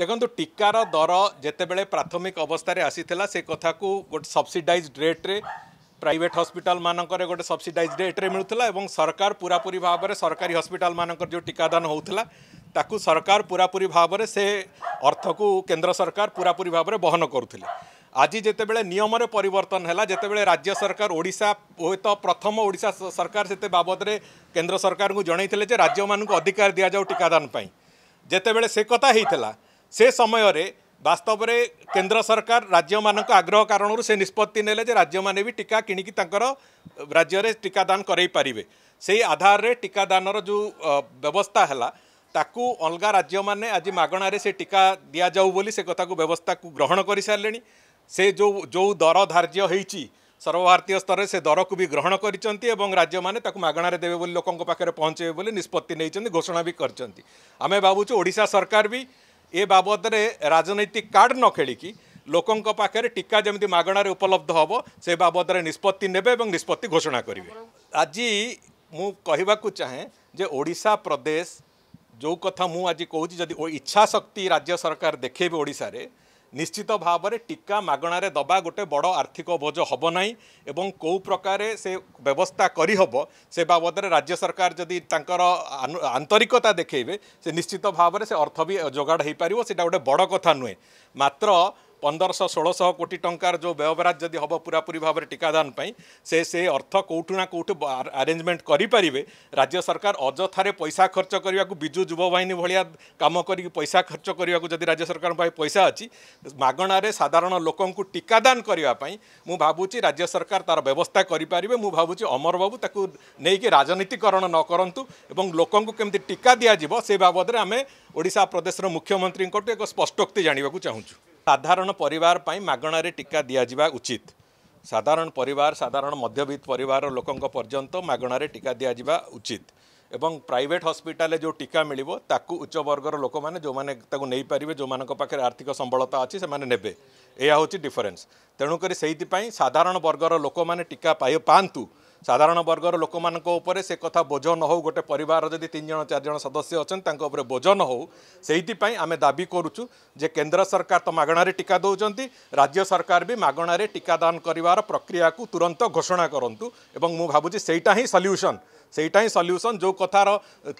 ଦେଖନ୍ତୁ ଟିକାର ଦର ଯେତେବେଳେ ପ୍ରାଥମିକ ଅବସ୍ଥାରେ ଆସିଥିଲା ସେ କଥାକୁ ଗୋଟେ ସବସିଡାଇଜ୍ ରେଟ୍ରେ ପ୍ରାଇଭେଟ୍ ହସ୍ପିଟାଲମାନଙ୍କରେ ଗୋଟେ ସବସିଡାଇଜ୍ ରେଟ୍ରେ ମିଳୁଥିଲା ଏବଂ ସରକାର ପୁରାପୁରି ଭାବରେ ସରକାରୀ ହସ୍ପିଟାଲ ମାନଙ୍କର ଯେଉଁ ଟିକାଦାନ ହେଉଥିଲା ତାକୁ ସରକାର ପୁରାପୁରି ଭାବରେ ସେ ଅର୍ଥକୁ କେନ୍ଦ୍ର ସରକାର ପୁରାପୁରି ଭାବରେ ବହନ କରୁଥିଲେ ଆଜି ଯେତେବେଳେ ନିୟମରେ ପରିବର୍ତ୍ତନ ହେଲା ଯେତେବେଳେ ରାଜ୍ୟ ସରକାର ଓଡ଼ିଶା ହୁଏତ ପ୍ରଥମ ଓଡ଼ିଶା ସରକାର ସେତେ ବାବଦରେ କେନ୍ଦ୍ର ସରକାରଙ୍କୁ ଜଣାଇଥିଲେ ଯେ ରାଜ୍ୟମାନଙ୍କୁ ଅଧିକାର ଦିଆଯାଉ ଟିକାଦାନ ପାଇଁ ଯେତେବେଳେ ସେ କଥା ହେଇଥିଲା ସେ ସମୟରେ ବାସ୍ତବରେ କେନ୍ଦ୍ର ସରକାର ରାଜ୍ୟମାନଙ୍କ ଆଗ୍ରହ କାରଣରୁ ସେ ନିଷ୍ପତ୍ତି ନେଲେ ଯେ ରାଜ୍ୟମାନେ ବି ଟିକା କିଣିକି ତାଙ୍କର ରାଜ୍ୟରେ ଟିକାଦାନ କରାଇ ପାରିବେ ସେଇ ଆଧାରରେ ଟିକାଦାନର ଯେଉଁ ବ୍ୟବସ୍ଥା ହେଲା ତାକୁ ଅଲଗା ରାଜ୍ୟମାନେ ଆଜି ମାଗଣାରେ ସେ ଟିକା ଦିଆଯାଉ ବୋଲି ସେ କଥାକୁ ବ୍ୟବସ୍ଥାକୁ ଗ୍ରହଣ କରିସାରିଲେଣି ସେ ଯେଉଁ ଯେଉଁ ଦର ଧାର୍ଯ୍ୟ ହେଇଛି ସର୍ବଭାରତୀୟ ସ୍ତରରେ ସେ ଦରକୁ ବି ଗ୍ରହଣ କରିଛନ୍ତି ଏବଂ ରାଜ୍ୟମାନେ ତାକୁ ମାଗଣାରେ ଦେବେ ବୋଲି ଲୋକଙ୍କ ପାଖରେ ପହଞ୍ଚାଇବେ ବୋଲି ନିଷ୍ପତ୍ତି ନେଇଛନ୍ତି ଘୋଷଣା ବି କରିଛନ୍ତି ଆମେ ଭାବୁଛୁ ଓଡ଼ିଶା ସରକାର ବି ଏ ବାବଦରେ ରାଜନୈତିକ କାର୍ଡ଼ ନ ଖେଳିକି ଲୋକଙ୍କ ପାଖରେ ଟିକା ଯେମିତି ମାଗଣାରେ ଉପଲବ୍ଧ ହେବ ସେ ବାବଦରେ ନିଷ୍ପତ୍ତି ନେବେ ଏବଂ ନିଷ୍ପତ୍ତି ଘୋଷଣା କରିବେ ଆଜି ମୁଁ କହିବାକୁ ଚାହେଁ ଯେ ଓଡ଼ିଶା ପ୍ରଦେଶ ଯେଉଁ କଥା ମୁଁ ଆଜି କହୁଛି ଯଦି ଇଚ୍ଛାଶକ୍ତି ରାଜ୍ୟ ସରକାର ଦେଖେଇବେ ଓଡ଼ିଶାରେ নিশ্চিত ভাবে টিকা মাগণার দেওয়া গোটে বড় আর্থিক বোঝ হব না এবং কেউ প্রকারে সে ব্যবস্থা করিহব সে বাবদরে রাজ্য সরকার যদি তাঁর আন্তরিকতা দেখেইবে সে নিশ্চিত ভাবে সে অর্থ বি যোগাড় হয়ে পার সেটা গোটে বড় কথা নুহে মাত্র ପନ୍ଦରଶହ ଷୋହଳଶହ କୋଟି ଟଙ୍କାର ଯେଉଁ ବ୍ୟୟବରାଜ ଯଦି ହେବ ପୁରାପୁରି ଭାବରେ ଟିକାଦାନ ପାଇଁ ସେ ସେ ଅର୍ଥ କେଉଁଠୁ ନା କେଉଁଠୁ ଆରେଞ୍ଜମେଣ୍ଟ କରିପାରିବେ ରାଜ୍ୟ ସରକାର ଅଯଥାରେ ପଇସା ଖର୍ଚ୍ଚ କରିବାକୁ ବିଜୁ ଯୁବବାହିନୀ ଭଳିଆ କାମ କରିକି ପଇସା ଖର୍ଚ୍ଚ କରିବାକୁ ଯଦି ରାଜ୍ୟ ସରକାରଙ୍କ ପାଇଁ ପଇସା ଅଛି ମାଗଣାରେ ସାଧାରଣ ଲୋକଙ୍କୁ ଟିକାଦାନ କରିବା ପାଇଁ ମୁଁ ଭାବୁଛି ରାଜ୍ୟ ସରକାର ତା'ର ବ୍ୟବସ୍ଥା କରିପାରିବେ ମୁଁ ଭାବୁଛି ଅମର ବାବୁ ତାକୁ ନେଇକି ରାଜନୀତିକରଣ ନ କରନ୍ତୁ ଏବଂ ଲୋକଙ୍କୁ କେମିତି ଟିକା ଦିଆଯିବ ସେ ବାବଦରେ ଆମେ ଓଡ଼ିଶା ପ୍ରଦେଶର ମୁଖ୍ୟମନ୍ତ୍ରୀଙ୍କଠୁ ଏକ ସ୍ପଷ୍ଟୋକ୍ତି ଜାଣିବାକୁ ଚାହୁଁଛୁ ସାଧାରଣ ପରିବାର ପାଇଁ ମାଗଣାରେ ଟିକା ଦିଆଯିବା ଉଚିତ ସାଧାରଣ ପରିବାର ସାଧାରଣ ମଧ୍ୟବିତ୍ତ ପରିବାର ଲୋକଙ୍କ ପର୍ଯ୍ୟନ୍ତ ମାଗଣାରେ ଟିକା ଦିଆଯିବା ଉଚିତ ଏବଂ ପ୍ରାଇଭେଟ୍ ହସ୍ପିଟାଲରେ ଯେଉଁ ଟିକା ମିଳିବ ତାକୁ ଉଚ୍ଚବର୍ଗର ଲୋକମାନେ ଯେଉଁମାନେ ତାକୁ ନେଇପାରିବେ ଯେଉଁମାନଙ୍କ ପାଖରେ ଆର୍ଥିକ ସମ୍ବଳତା ଅଛି ସେମାନେ ନେବେ ଏହା ହେଉଛି ଡିଫରେନ୍ସ ତେଣୁକରି ସେଇଥିପାଇଁ ସାଧାରଣ ବର୍ଗର ଲୋକମାନେ ଟିକା ପାଇ ପାଆନ୍ତୁ ସାଧାରଣ ବର୍ଗର ଲୋକମାନଙ୍କ ଉପରେ ସେ କଥା ବୋଝ ନ ହେଉ ଗୋଟେ ପରିବାରର ଯଦି ତିନି ଜଣ ଚାରିଜଣ ସଦସ୍ୟ ଅଛନ୍ତି ତାଙ୍କ ଉପରେ ବୋଝ ନ ହେଉ ସେଇଥିପାଇଁ ଆମେ ଦାବି କରୁଛୁ ଯେ କେନ୍ଦ୍ର ସରକାର ତ ମାଗଣାରେ ଟିକା ଦେଉଛନ୍ତି ରାଜ୍ୟ ସରକାର ବି ମାଗଣାରେ ଟିକାଦାନ କରିବାର ପ୍ରକ୍ରିୟାକୁ ତୁରନ୍ତ ଘୋଷଣା କରନ୍ତୁ ଏବଂ ମୁଁ ଭାବୁଛି ସେଇଟା ହିଁ ସଲ୍ୟୁସନ୍ ସେଇଟା ହିଁ ସଲ୍ୟୁସନ୍ ଯେଉଁ କଥାର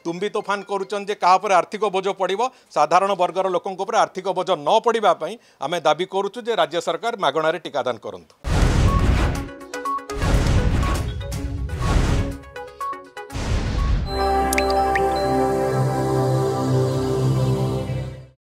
ତୁମ୍ବି ତୋଫାନ କରୁଛନ୍ତି ଯେ କାହା ଉପରେ ଆର୍ଥିକ ବୋଝ ପଡ଼ିବ ସାଧାରଣ ବର୍ଗର ଲୋକଙ୍କ ଉପରେ ଆର୍ଥିକ ବୋଝ ନ ପଡ଼ିବା ପାଇଁ ଆମେ ଦାବି କରୁଛୁ ଯେ ରାଜ୍ୟ ସରକାର ମାଗଣାରେ ଟିକାଦାନ କରନ୍ତୁ